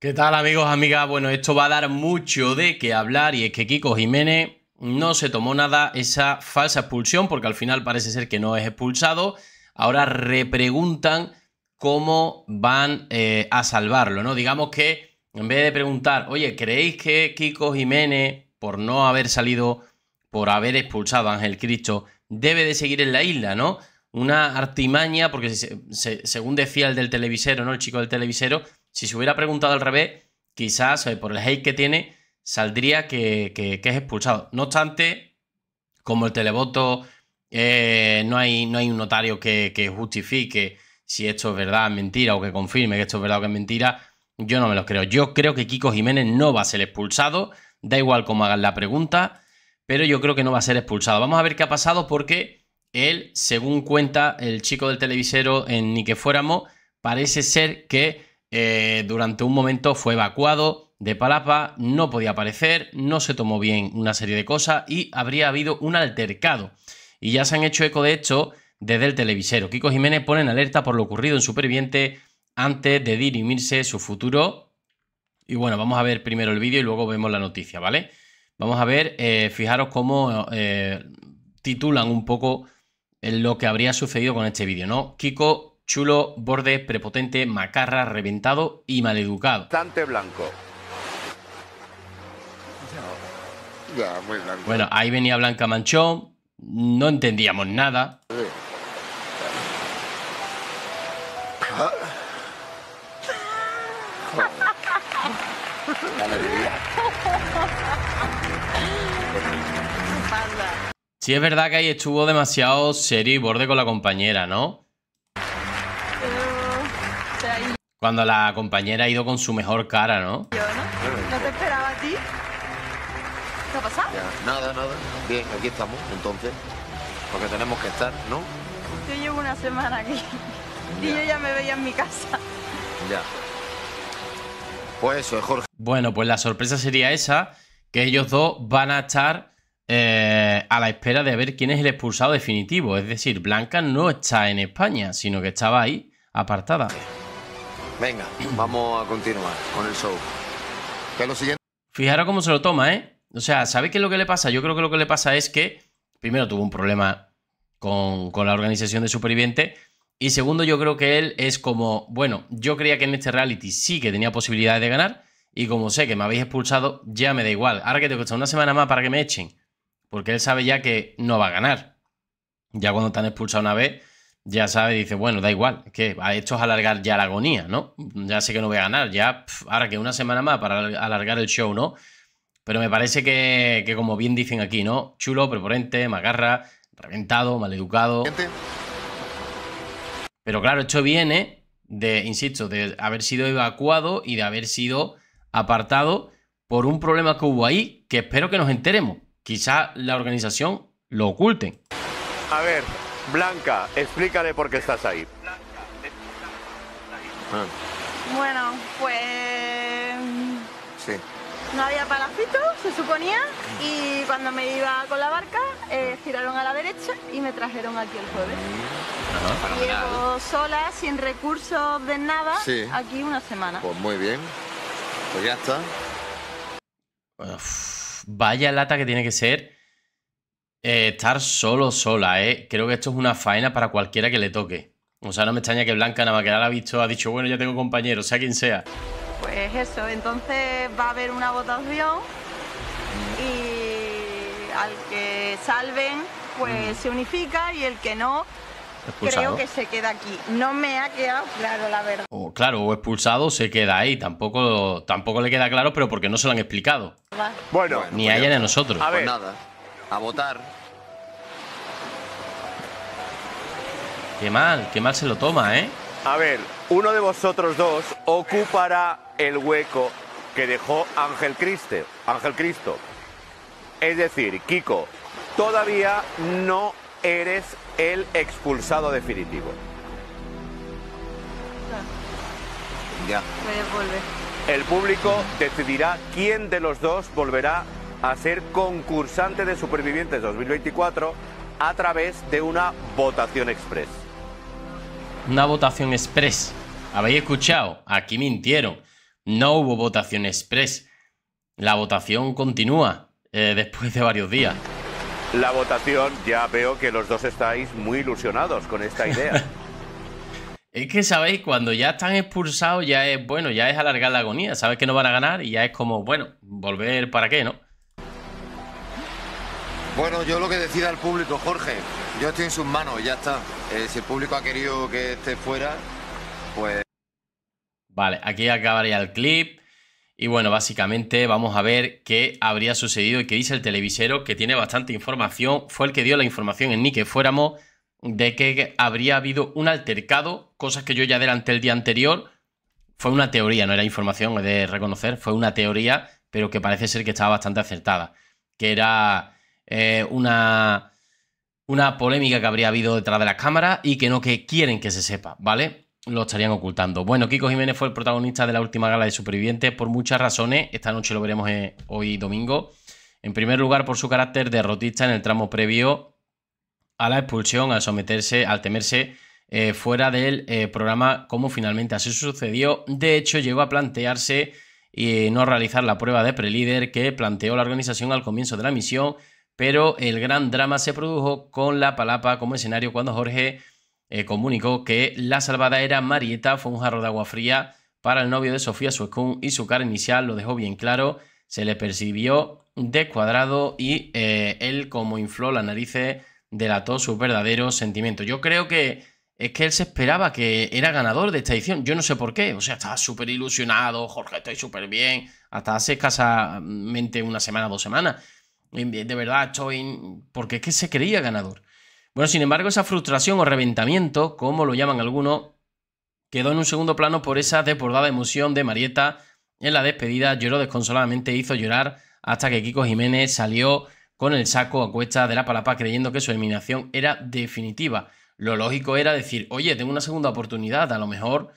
¿Qué tal amigos, amigas? Bueno, esto va a dar mucho de qué hablar y es que Kiko Jiménez no se tomó nada esa falsa expulsión porque al final parece ser que no es expulsado. Ahora repreguntan cómo van eh, a salvarlo, ¿no? Digamos que en vez de preguntar, oye, ¿creéis que Kiko Jiménez, por no haber salido, por haber expulsado a Ángel Cristo, debe de seguir en la isla, ¿no? Una artimaña, porque según decía el del televisero, ¿no? El chico del televisero, si se hubiera preguntado al revés, quizás eh, por el hate que tiene, saldría que, es expulsado. No obstante, como el televoto eh, no, hay, un notario que, justifique si esto es verdad, mentira, o que confirme que esto es verdad o que es mentira, yo no me lo creo. Yo creo que Kiko Jiménez no va a ser expulsado, da igual cómo hagan la pregunta, pero yo creo que no va a ser expulsado. Vamos a ver qué ha pasado porque él, según cuenta el chico del televisero en Ni que fuéramos, parece ser que eh, durante un momento fue evacuado de Palapa, no podía aparecer, no se tomó bien una serie de cosas y habría habido un altercado. Y ya se han hecho eco de esto desde el televisero. Kiko Jiménez pone en alerta por lo ocurrido en Superviviente antes de dirimirse su futuro. Y bueno, vamos a ver primero el vídeo y luego vemos la noticia, ¿vale? Vamos a ver, eh, fijaros cómo eh, titulan un poco lo que habría sucedido con este vídeo, ¿no? Kiko Chulo, borde, prepotente, macarra, reventado y maleducado. tante blanco. Bueno, ahí venía Blanca Manchón, no entendíamos nada. Si sí, es verdad que ahí estuvo demasiado serio y borde con la compañera, ¿no? Cuando la compañera ha ido con su mejor cara, ¿no? Yo, ¿no? No te esperaba a ti. ¿Qué ha pasado? nada, nada. Bien, aquí estamos, entonces. Porque tenemos que estar, ¿no? Yo llevo una semana aquí. Y yo ya me veía en mi casa. Ya. Pues eso, Jorge. Bueno, pues la sorpresa sería esa, que ellos dos van a estar eh, a la espera de ver quién es el expulsado definitivo. Es decir, Blanca no está en España, sino que estaba ahí, apartada. Venga, vamos a continuar con el show. lo siguiente. Fijaros cómo se lo toma, ¿eh? O sea, ¿sabéis qué es lo que le pasa? Yo creo que lo que le pasa es que, primero, tuvo un problema con, la organización de Superviviente. Y segundo, yo creo que él es como, bueno, yo creía que en este reality sí que tenía posibilidades de ganar. Y como sé que me habéis expulsado, ya me da igual. Ahora que te cuesta una semana más para que me echen. Porque él sabe ya que no va a ganar. Ya cuando te han expulsado una vez, ya sabe, dice, bueno, da igual, que esto es alargar ya la agonía, ¿no? Ya sé que no voy a ganar, ya, ahora que una semana más para alargar el show, ¿no? Pero me parece que, como bien dicen aquí, ¿no? Chulo, preponente, macarra, reventado, maleducado. Pero claro, esto viene de, insisto, de haber sido evacuado y de haber sido apartado por un problema que hubo ahí, que espero que nos enteremos. Quizá la organización lo oculten. A ver, Blanca, explícale por qué estás ahí. Ah. Bueno, pues... Sí. No había palacito, se suponía, y cuando me iba con la barca, eh, mm. giraron a la derecha y me trajeron aquí el jueves. Ah, Llego sola, sin recursos de nada, aquí una semana. Pues muy bien, pues ya está. vaya lata que tiene que ser eh, estar solo, sola, ¿eh? Creo que esto es una faena para cualquiera que le toque. O sea, no me extraña que Blanca nada más que la ha visto, ha dicho, bueno, ya tengo compañero, sea quien sea. Pues eso, entonces va a haber una votación y al que salven, pues mm. se unifica y el que no, Creo que se queda aquí. No me ha quedado claro, la verdad. O, claro, o expulsado se queda ahí. Tampoco, tampoco le queda claro, pero porque no se lo han explicado. Bueno, ni a ella ni nosotros. Pues nada a votar. Qué mal, qué mal se lo toma, ¿eh? A ver, uno de vosotros dos ocupará el hueco que dejó Ángel Cristo. Ángel Cristo. Es decir, Kiko, todavía no eres el expulsado definitivo. Ya. El público decidirá quién de los dos volverá a ser concursante de Supervivientes 2024 a través de una votación express. Una votación express. ¿Habéis escuchado? Aquí mintieron. No hubo votación express. La votación continúa eh, después de varios días. La votación, ya veo que los dos estáis muy ilusionados con esta idea. es que, ¿sabéis? Cuando ya están expulsados ya es, bueno, ya es alargar la agonía. Sabes que no van a ganar y ya es como, bueno, volver para qué, ¿no? Bueno, yo lo que decida el público, Jorge. Yo estoy en sus manos, ya está. Eh, si el público ha querido que esté fuera, pues... Vale, aquí acabaría el clip. Y bueno, básicamente vamos a ver qué habría sucedido y qué dice el televisero, que tiene bastante información. Fue el que dio la información en Nike que fuéramos de que habría habido un altercado, cosas que yo ya adelanté el día anterior. Fue una teoría, no era información de reconocer, fue una teoría, pero que parece ser que estaba bastante acertada. Que era eh, una, una polémica que habría habido detrás de las cámaras y que no que quieren que se sepa, ¿vale? Lo estarían ocultando. Bueno, Kiko Jiménez fue el protagonista de la última gala de supervivientes por muchas razones. Esta noche lo veremos eh, hoy domingo. En primer lugar, por su carácter derrotista en el tramo previo a la expulsión, al someterse, al temerse eh, fuera del programa, como finalmente así sucedió. De hecho, llegó a plantearse y no realizar la prueba de prelíder que planteó la organización al comienzo de la misión pero el gran drama se produjo con la palapa como escenario cuando Jorge eh, comunicó que la salvada era Marieta, fue un jarro de agua fría para el novio de Sofía Suescún y su cara inicial lo dejó bien claro, se le percibió descuadrado y eh, él como infló la narices eh, delató sus verdaderos sentimientos. Yo creo que es que él se esperaba que era ganador de esta edición. Yo no sé por qué. O sea, estaba súper ilusionado. Jorge, estoy súper bien. Hasta hace escasamente una semana, dos semanas. De verdad, estoy. Porque es que se creía ganador. Bueno, sin embargo, esa frustración o reventamiento, como lo llaman algunos, quedó en un segundo plano por esa desbordada emoción de Marieta en la despedida. Lloró desconsoladamente, e hizo llorar hasta que Kiko Jiménez salió con el saco a cuesta de la palapa creyendo que su eliminación era definitiva. Lo lógico era decir, oye, tengo una segunda oportunidad, a lo mejor,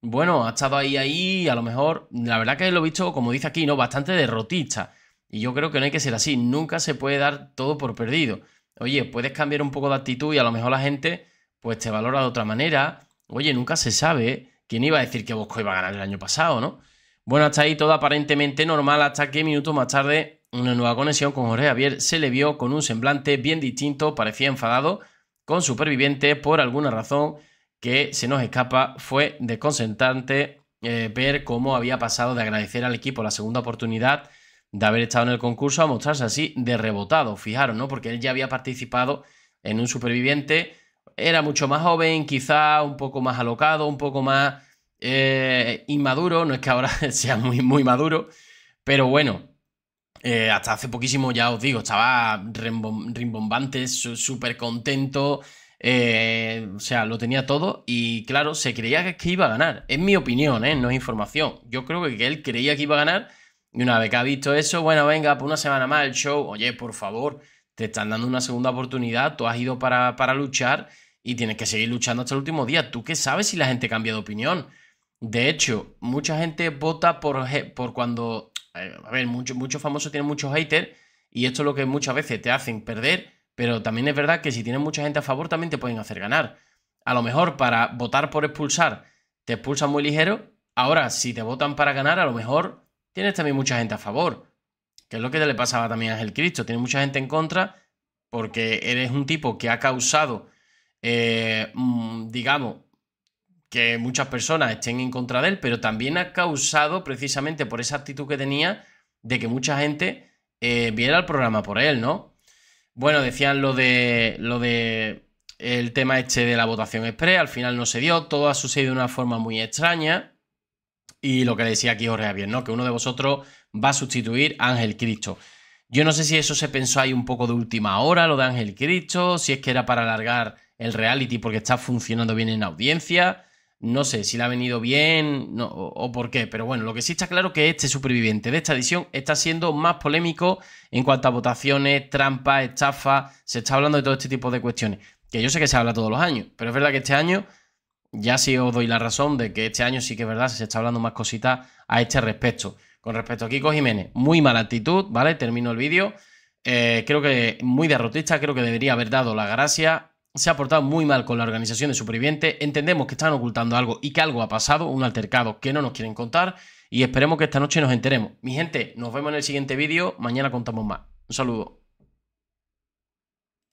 bueno, ha estado ahí, ahí, a lo mejor, la verdad que lo he visto, como dice aquí, ¿no? Bastante derrotista. Y yo creo que no hay que ser así, nunca se puede dar todo por perdido. Oye, puedes cambiar un poco de actitud y a lo mejor la gente pues te valora de otra manera. Oye, nunca se sabe quién iba a decir que Bosco iba a ganar el año pasado, ¿no? Bueno, hasta ahí todo aparentemente normal, hasta que minutos más tarde una nueva conexión con Jorge Javier se le vio con un semblante bien distinto, parecía enfadado con Superviviente, por alguna razón que se nos escapa. Fue desconcertante eh, ver cómo había pasado de agradecer al equipo la segunda oportunidad de haber estado en el concurso a mostrarse así de rebotado, fijaros, ¿no? Porque él ya había participado en un superviviente, era mucho más joven, quizá un poco más alocado, un poco más eh, inmaduro, no es que ahora sea muy, maduro, pero bueno, eh, hasta hace poquísimo ya os digo, estaba rimbombante, súper contento, eh, o sea, lo tenía todo y claro, se creía que iba a ganar, es mi opinión, no es información, yo creo que él creía que iba a ganar y una vez que ha visto eso, bueno, venga, por pues una semana más el show. Oye, por favor, te están dando una segunda oportunidad. Tú has ido para, luchar y tienes que seguir luchando hasta el último día. ¿Tú qué sabes si la gente cambia de opinión? De hecho, mucha gente vota por, por cuando. Eh, a ver, muchos famosos tienen muchos haters y esto es lo que muchas veces te hacen perder, pero también es verdad que si tienes mucha gente a favor también te pueden hacer ganar. A lo mejor para votar por expulsar te expulsan muy ligero, ahora si te votan para ganar a lo mejor tienes también mucha gente a favor, que es lo que le pasaba también a Ángel Cristo. Tienes mucha gente en contra porque eres un tipo que ha causado, eh, mm, digamos, que muchas personas estén en contra de él, pero también ha causado precisamente por esa actitud que tenía de que mucha gente eh, viera el programa por él, ¿no? Bueno, decían lo de lo de el tema este de la votación express, al final no se dio, todo ha sucedido de una forma muy extraña y lo que decía aquí Jorge bien ¿no? Que uno de vosotros va a sustituir a Ángel Cristo. Yo no sé si eso se pensó ahí un poco de última hora, lo de Ángel Cristo, si es que era para alargar el reality porque está funcionando bien en audiencia. No sé si le ha venido bien o, por qué, pero bueno, lo que sí está claro es que este superviviente de esta edición está siendo más polémico en cuanto a votaciones, trampas, estafas, se está hablando de todo este tipo de cuestiones, que yo sé que se habla todos los años, pero es verdad que este año ya sí os doy la razón de que este año sí que es verdad, se está hablando más cositas a este respecto. Con respecto a Kiko Jiménez, muy mala actitud, ¿vale? Termino el vídeo. Eh, creo que muy derrotista, creo que debería haber dado la gracia. Se ha portado muy mal con la organización de supervivientes. Entendemos que están ocultando algo y que algo ha pasado, un altercado que no nos quieren contar. Y esperemos que esta noche nos enteremos. Mi gente, nos vemos en el siguiente vídeo. Mañana contamos más. Un saludo.